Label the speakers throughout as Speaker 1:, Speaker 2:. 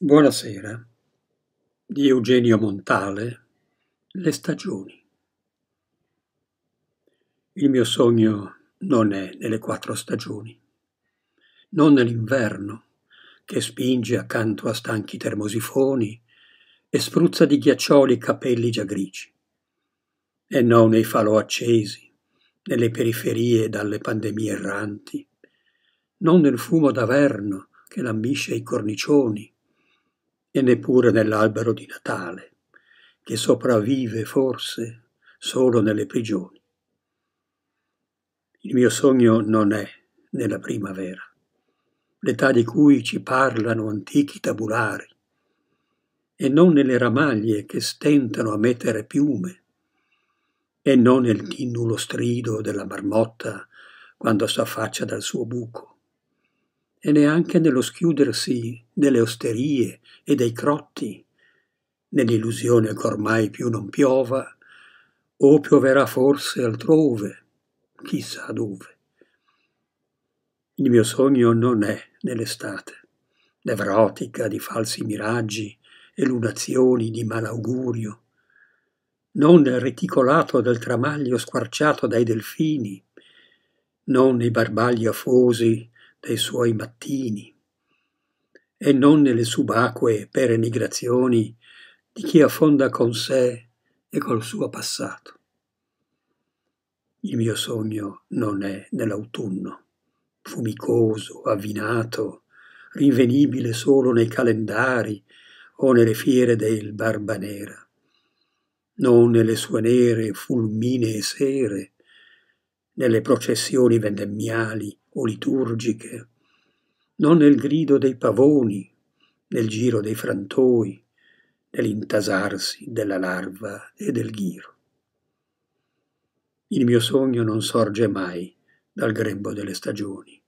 Speaker 1: Buonasera di Eugenio Montale Le stagioni. Il mio sogno non è nelle quattro stagioni, non nell'inverno che spinge accanto a stanchi termosifoni e spruzza di ghiaccioli i capelli già grigi, e non nei falò accesi, nelle periferie dalle pandemie erranti, non nel fumo d'averno che lambisce i cornicioni e neppure nell'albero di Natale, che sopravvive forse solo nelle prigioni. Il mio sogno non è nella primavera, l'età di cui ci parlano antichi tabulari, e non nelle ramaglie che stentano a mettere piume, e non nel tinnulo strido della marmotta quando si affaccia dal suo buco e neanche nello schiudersi delle osterie e dei crotti, nell'illusione che ormai più non piova, o pioverà forse altrove, chissà dove. Il mio sogno non è nell'estate, nevrotica di falsi miraggi e lunazioni di malaugurio, non nel reticolato del tramaglio squarciato dai delfini, non nei barbagli afosi dei suoi mattini e non nelle subacquee perenigrazioni di chi affonda con sé e col suo passato. Il mio sogno non è nell'autunno, fumicoso, avvinato, rinvenibile solo nei calendari o nelle fiere del Barba Nera, non nelle sue nere fulminee sere, nelle processioni vendemmiali o liturgiche, non nel grido dei pavoni, nel giro dei frantoi, nell'intasarsi della larva e del ghiro. Il mio sogno non sorge mai dal grembo delle stagioni,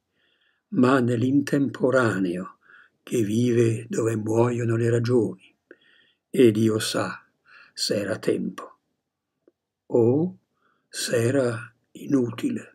Speaker 1: ma nell'intemporaneo che vive dove muoiono le ragioni, ed io sa se era tempo, o se era inutile.